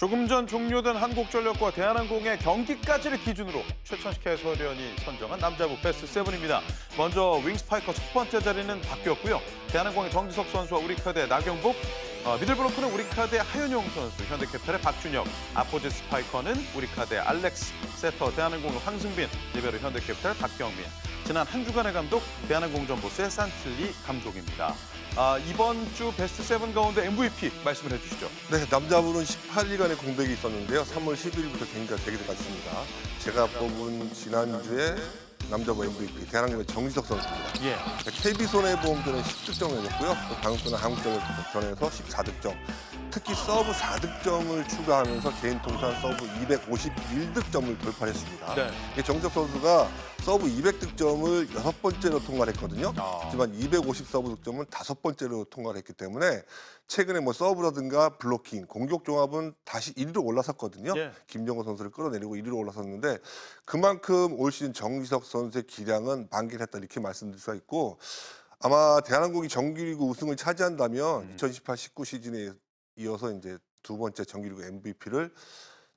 조금 전 종료된 한국전력과 대한항공의 경기까지를 기준으로 최천식 해설위원이 선정한 남자부 베스트 세븐입니다 먼저 윙스파이커 첫 번째 자리는 바뀌었고요. 대한항공의 정지석 선수와 우리카드의 나경복, 어, 미들블로크는 우리카드의 하윤용 선수, 현대캐피탈의 박준혁, 아포지 스파이커는 우리카드의 알렉스, 세터 대한항공의 황승빈, 리베로 현대캐피탈 박경민. 지난 한 주간의 감독 대한항공전보스의 산틀리 감독입니다. 아, 이번 주 베스트 세븐 가운데 MVP 말씀을 해주시죠. 네, 남자부는 18일간의 공백이 있었는데요. 3월 11일부터 경기가 되게 갔습니다. 제가 뽑은 지난주에 남자부 MVP 대한항공의 정지석 선수입니다. 예. KB손해보험들은 10득점을 했고요. 방송은 한국전에서 14득점. 특히 서브 4득점을 추가하면서 개인 통산 서브 251득점을 돌파했습니다. 네. 정석 선수가 서브 200득점을 여섯 번째로 통과 했거든요. 아. 하지만 250 서브 득점은 다섯 번째로 통과 했기 때문에 최근에 뭐 서브라든가 블로킹, 공격 종합은 다시 1위로 올라섰거든요. 예. 김정호 선수를 끌어내리고 1위로 올라섰는데 그만큼 올 시즌 정기석 선수의 기량은 반기를 했다 이렇게 말씀드릴 수가 있고 아마 대한항공이 정규리그 우승을 차지한다면 음. 2018-19 시즌에 이어서 이제 두 번째 정규리그 MVP를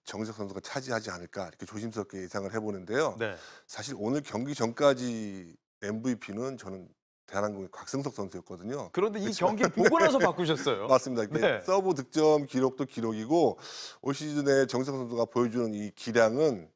정석 선수가 차지하지 않을까 이렇게 조심스럽게 예상을 해보는데요. 네. 사실 오늘 경기 전까지 MVP는 저는 대한항공의 곽승석 선수였거든요. 그런데 이 경기 네. 보고 나서 바꾸셨어요. 맞습니다. 네. 서브 득점 기록도 기록이고 올 시즌에 정석 선수가 보여주는 이 기량은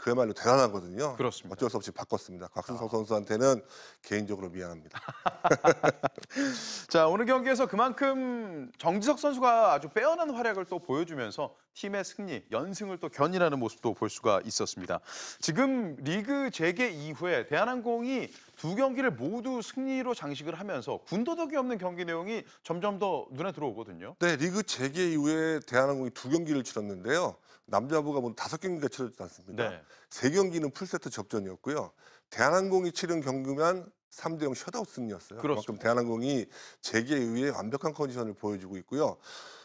그야말로 대단하거든요. 그렇습니다. 어쩔 수 없이 바꿨습니다. 곽승석 아. 선수한테는 개인적으로 미안합니다. 자 오늘 경기에서 그만큼 정지석 선수가 아주 빼어난 활약을 또 보여주면서 팀의 승리, 연승을 또 견인하는 모습도 볼 수가 있었습니다. 지금 리그 재개 이후에 대한항공이 두 경기를 모두 승리로 장식을 하면서 군더더기 없는 경기 내용이 점점 더 눈에 들어오거든요. 네, 리그 재개 이후에 대한항공이 두 경기를 치렀는데요. 남자부가 뭐 다섯 경기가 치러지지 않습니다. 네. 세 경기는 풀세트 접전이었고요. 대한항공이 치른 경기만 3대0 셧아웃 승리였어요. 그렇습니다. 그만큼 대한항공이 재개 이후에 완벽한 컨디션을 보여주고 있고요.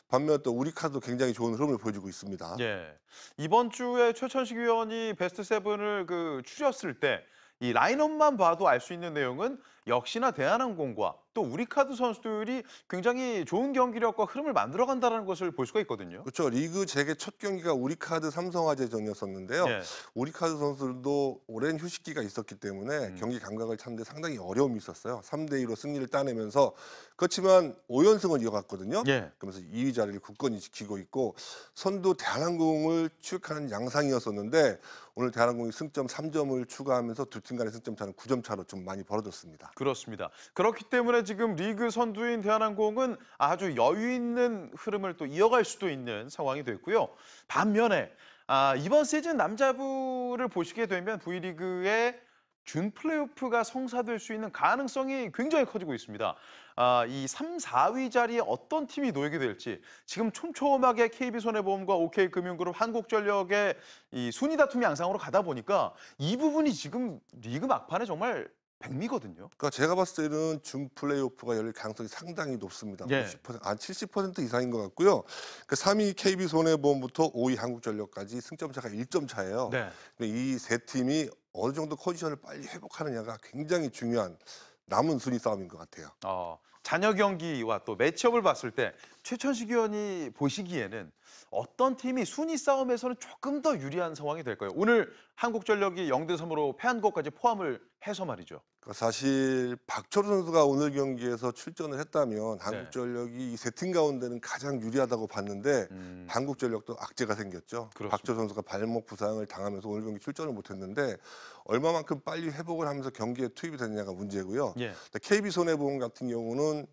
반면 또 우리 카드도 굉장히 좋은 흐름을 보여주고 있습니다. 예. 이번 주에 최천식 위원이 베스트 세븐을 그 추렸을 때 이 라인업만 봐도 알 수 있는 내용은 역시나 대한항공과 또 우리카드 선수들이 굉장히 좋은 경기력과 흐름을 만들어간다는 것을 볼 수가 있거든요. 그렇죠. 리그 재개 첫 경기가 우리카드 삼성화재전이었었는데요. 네. 우리카드 선수들도 오랜 휴식기가 있었기 때문에 음. 경기 감각을 찾는데 상당히 어려움이 있었어요. 3대2로 승리를 따내면서 그렇지만 5연승을 이어갔거든요. 네. 그러면서 2위 자리를 굳건히 지키고 있고 선두 대한항공을 추격하는 양상이었었는데 오늘 대한항공이 승점 3점을 추가하면서 두 팀 간의 승점 차는 9점 차로 좀 많이 벌어졌습니다. 그렇습니다. 그렇기 때문에 지금 리그 선두인 대한항공은 아주 여유 있는 흐름을 또 이어갈 수도 있는 상황이 됐고요. 반면에 아, 이번 시즌 남자부를 보시게 되면 V리그의 준 플레이오프가 성사될 수 있는 가능성이 굉장히 커지고 있습니다. 아, 이 3, 4위 자리에 어떤 팀이 놓이게 될지 지금 촘촘하게 KB손해보험과 OK금융그룹 한국전력의 이 순위 다툼 양상으로 가다 보니까 이 부분이 지금 리그 막판에 정말 백미거든요. 그러니까 제가 봤을 때는 준 플레이오프가 열릴 가능성이 상당히 높습니다. 예. 50%, 아, 70% 이상인 것 같고요. 그 3위 KB 손해보험부터 5위 한국전력까지 승점 차가 1점 차예요. 네. 근데 이 세 팀이 어느 정도 컨디션을 빨리 회복하느냐가 굉장히 중요한 남은 순위 싸움인 것 같아요. 어, 잔여 경기와 또 매치업을 봤을 때 최천식 의원이 보시기에는 어떤 팀이 순위 싸움에서는 조금 더 유리한 상황이 될까요? 오늘 한국전력이 영대 섬으로 패한 것까지 포함을 해서 말이죠. 그러니까 사실 박철호 선수가 오늘 경기에서 출전을 했다면 네. 한국전력이 네. 이세 팀 가운데는 가장 유리하다고 봤는데 음. 한국전력도 악재가 생겼죠. 박철호 선수가 발목 부상을 당하면서 오늘 경기 출전을 못했는데 얼마만큼 빨리 회복을 하면서 경기에 투입이 됐느냐가 문제고요. 예. KB 손해보험 같은 경우는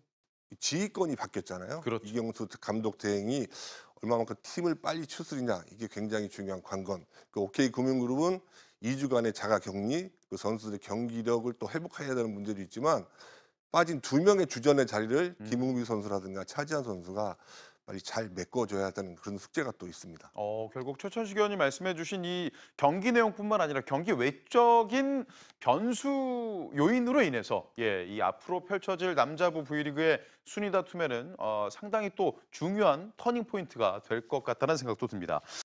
지휘권이 바뀌었잖아요. 그렇죠. 이경수 감독 대행이 얼마만큼 팀을 빨리 추스리냐 이게 굉장히 중요한 관건. 그 OK 금융그룹은 2주간의 자가격리, 그 선수들의 경기력을 또 회복해야 되는 문제도 있지만 빠진 두 명의 주전의 자리를 음. 김웅비 선수라든가 차지한 선수가 빨리 잘 메꿔줘야 하는 그런 숙제가 또 있습니다. 어, 결국 최천식 의원님 말씀해주신 이 경기 내용뿐만 아니라 경기 외적인 변수 요인으로 인해서 예, 이 앞으로 펼쳐질 남자부 V리그의 순위 다툼에는 어, 상당히 또 중요한 터닝 포인트가 될 것 같다는 생각도 듭니다.